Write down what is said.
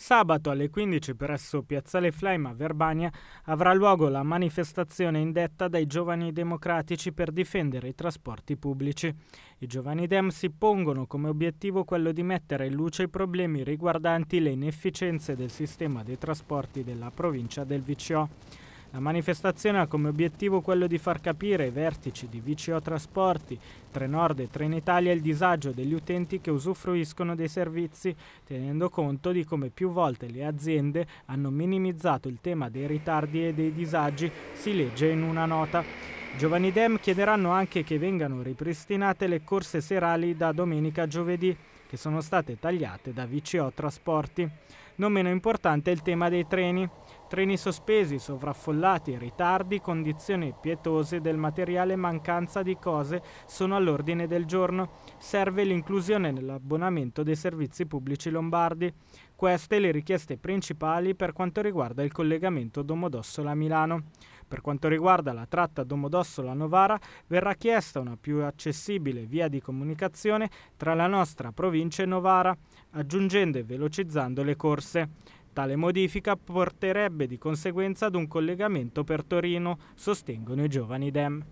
Sabato alle 15 presso Piazzale Flaima a Verbania avrà luogo la manifestazione indetta dai giovani democratici per difendere i trasporti pubblici. I giovani dem si pongono come obiettivo quello di mettere in luce i problemi riguardanti le inefficienze del sistema dei trasporti della provincia del VCO. La manifestazione ha come obiettivo quello di far capire ai vertici di VCO Trasporti, Trenord e Trenitalia il disagio degli utenti che usufruiscono dei servizi, tenendo conto di come più volte le aziende hanno minimizzato il tema dei ritardi e dei disagi, si legge in una nota. Giovani Dem chiederanno anche che vengano ripristinate le corse serali da domenica a giovedì, che sono state tagliate da VCO Trasporti. Non meno importante è il tema dei treni. Treni sospesi, sovraffollati, ritardi, condizioni pietose del materiale mancanza di cose sono all'ordine del giorno. Serve l'inclusione nell'abbonamento dei servizi pubblici lombardi. Queste le richieste principali per quanto riguarda il collegamento Domodossola-Milano. Per quanto riguarda la tratta Domodossola-Novara, verrà chiesta una più accessibile via di comunicazione tra la nostra provincia e Novara, aggiungendo e velocizzando le corse. Tale modifica porterebbe di conseguenza ad un collegamento per Torino, sostengono i giovani DEM.